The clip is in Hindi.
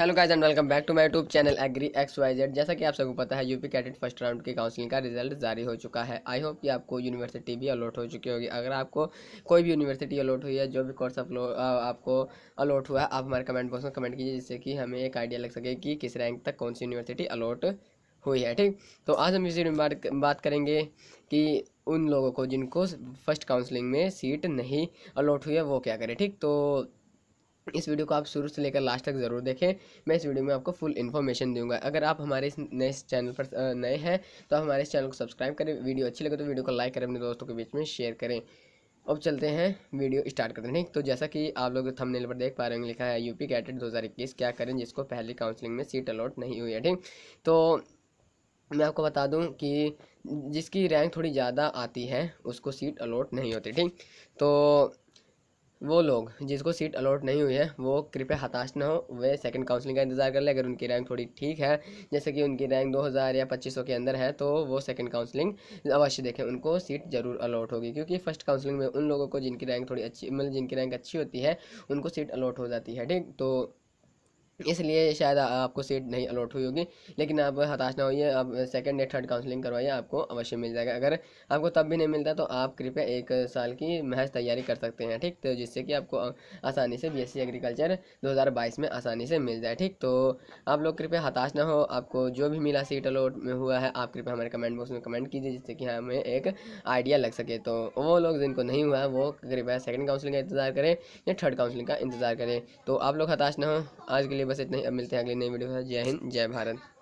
hello guys and welcome back to my YouTube channel agri X Y Z जैसा कि आप सबको पता है यूपी कैडेट फर्स्ट राउंड की काउंसलिंग का रिजल्ट जारी हो चुका है आई होप कि आपको यूनिवर्सिटी भी अलॉट हो चुकी होगी अगर आपको कोई भी यूनिवर्सिटी अलॉट हुई है जो भी कोर्स आपको अलॉट हुआ है आप हमारे कमेंट बॉक्स में कमेंट कीजिए जिससे कि हमें एक आइडिया लग सके कि किस रैंक तक कौन सी यूनिवर्सिटी अलॉट हुई है ठीक तो आज हम इस वीडियो बात करेंगे कि उन लोगों को जिनको फर्स्ट काउंसलिंग में सीट नहीं अलॉट हुई है वो क्या करें ठीक तो इस वीडियो को आप शुरू से लेकर लास्ट तक ज़रूर देखें मैं इस वीडियो में आपको फुल इन्फॉर्मेशन दूंगा अगर आप हमारे इस नए चैनल पर नए हैं तो आप हमारे इस चैनल को सब्सक्राइब करें वीडियो अच्छी लगे तो वीडियो को लाइक करें अपने दोस्तों के बीच में शेयर करें अब चलते हैं वीडियो स्टार्ट करते हैं तो जैसा कि आप लोग थंबनेल पर देख पा रहे होंगे लिखा है यूपी कैडेट 2021 क्या करें जिसको पहली काउंसलिंग में सीट अलॉट नहीं हुई है ठीक तो मैं आपको बता दूं कि जिसकी रैंक थोड़ी ज़्यादा आती है उसको सीट अलॉट नहीं होती ठीक तो वो लोग जिसको सीट अलॉट नहीं हुई है वो कृपया हताश ना हो वे सेकंड काउंसलिंग का इंतज़ार कर ले अगर उनकी रैंक थोड़ी ठीक है जैसे कि उनकी रैंक 2000 या 2500 के अंदर है तो वो सेकंड काउंसलिंग अवश्य देखें उनको सीट ज़रूर अलॉट होगी क्योंकि फर्स्ट काउंसलिंग में उन लोगों को जिनकी रैंक थोड़ी अच्छी मतलब जिनकी रैंक अच्छी होती है उनको सीट अलॉट हो जाती है ठीक तो इसलिए शायद आपको सीट नहीं अलॉट हुई होगी लेकिन आप हताश ना होइए आप सेकंड या थर्ड काउंसलिंग करवाइए आपको अवश्य मिल जाएगा अगर आपको तब भी नहीं मिलता तो आप कृपया एक साल की महज तैयारी कर सकते हैं ठीक तो जिससे कि आपको आसानी से बीएससी एग्रीकल्चर 2022 में आसानी से मिल जाए ठीक तो आप लोग कृपया हताश ना हो आपको जो भी मिला सीट अलॉट में हुआ है आप कृपया हमारे कमेंट बॉक्स में कमेंट कीजिए जिससे कि हमें एक आइडिया लग सके तो वो लोग जिनको नहीं हुआ है वो कृपया सेकेंड काउंसलिंग का इंतज़ार करें या थर्ड काउंसिलिंग का इंतज़ार करें तो आप लोग हताश ना हो आज के लिए बस इतना ही अब मिलते हैं अगले नई वीडियो में जय हिंद जय भारत